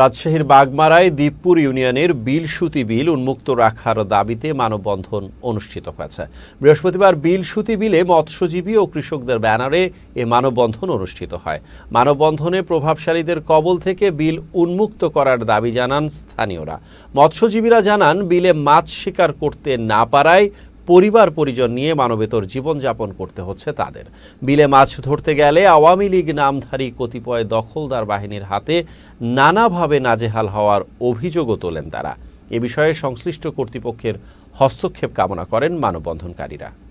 রাজশাহীর বাগমারায় দ্বীপপুর ইউনিয়নের বিল সুতি বিল উন্মুক্ত রাখার দাবিতে মানববন্ধন অনুষ্ঠিত হয়েছে বৃহস্পতিবার বিল সুতি বিলে মৎস্যজীবী ও কৃষকদের ব্যানারে এ মানববন্ধন অনুষ্ঠিত হয় মানববন্ধনে প্রভাবশালীদের কবল থেকে বিল উন্মুক্ত করার দাবি জানান স্থানীয়রা মৎস্যজীবীরা জানান বিলে মাছ শিকার করতে না পারায় পরিবার পরিজন নিয়ে মানবেতর জীবনযাপন করতে হচ্ছে তাদের বিলে মাছ ধরতে গেলে আওয়ামী লীগ নামধারী কতিপয় দখলদার বাহিনীর হাতে নানাভাবে নাজেহাল হওয়ার অভিযোগও তোলেন তারা এ বিষয়ে সংশ্লিষ্ট কর্তৃপক্ষের হস্তক্ষেপ কামনা করেন মানববন্ধনকারীরা